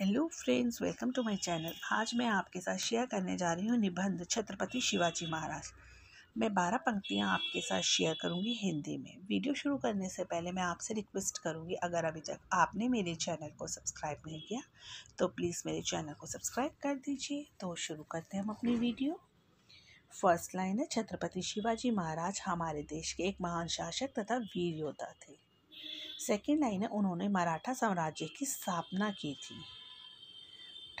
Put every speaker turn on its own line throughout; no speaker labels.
hello friends welcome to my channel आज मैं आपके साथ शेयर करने जा रही हूँ निबंध छत्रपति शिवाजी महाराज मैं बारह पंक्तियाँ आपके साथ शेयर करूँगी हिंदी में वीडियो शुरू करने से पहले मैं आपसे रिक्वेस्ट करूँगी अगर अभी तक आपने मेरे चैनल को सब्सक्राइब नहीं किया तो प्लीज़ मेरे चैनल को सब्सक्राइब कर दीजिए तो शुरू करते हैं हम अपनी वीडियो फर्स्ट लाइन है छत्रपति शिवाजी महाराज हमारे देश के एक महान शासक तथा वीर योद्धा थे सेकेंड लाइन है उन्होंने मराठा साम्राज्य की स्थापना की थी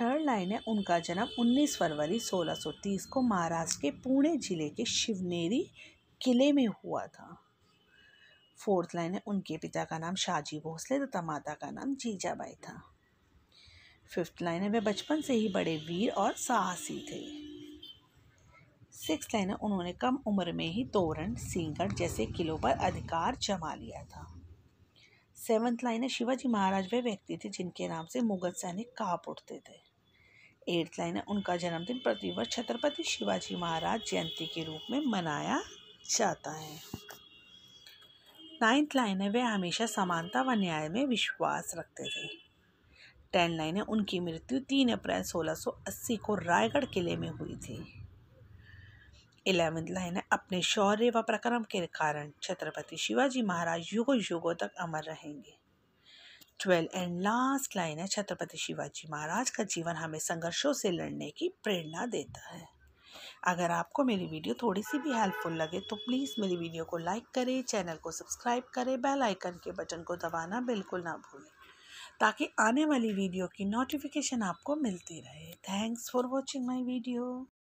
थर्ड लाइन है उनका जन्म 19 फरवरी 1630 को महाराष्ट्र के पुणे जिले के शिवनेरी किले में हुआ था फोर्थ लाइन है उनके पिता का नाम शाहजी भोसले तथा माता का नाम जीजाबाई था फिफ्थ लाइन है वे बचपन से ही बड़े वीर और साहसी थे सिक्स लाइन है उन्होंने कम उम्र में ही तोरण सिंगर जैसे किलों पर अधिकार जमा लिया था सेवन्थ लाइन है शिवाजी महाराज वे व्यक्ति थे जिनके नाम से मुगल सैनिक काँप उठते थे एट्थ लाइन है उनका जन्मदिन प्रतिवर्ष छत्रपति शिवाजी महाराज जयंती के रूप में मनाया जाता है नाइन्थ लाइन है वे हमेशा समानता व न्याय में विश्वास रखते थे टेन लाइन है उनकी मृत्यु तीन अप्रैल अस्सी को रायगढ़ किले में हुई थी इलेवेंथ लाइन है अपने शौर्य व प्रक्रम के कारण छत्रपति शिवाजी महाराज युगों युगों तक अमर रहेंगे ट्वेल्व एंड लास्ट लाइन है छत्रपति शिवाजी महाराज का जीवन हमें संघर्षों से लड़ने की प्रेरणा देता है अगर आपको मेरी वीडियो थोड़ी सी भी हेल्पफुल लगे तो प्लीज़ मेरी वीडियो को लाइक करें चैनल को सब्सक्राइब करें बेल आइकन के बटन को दबाना बिल्कुल ना भूलें ताकि आने वाली वीडियो की नोटिफिकेशन आपको मिलती रहे thanks for watching my video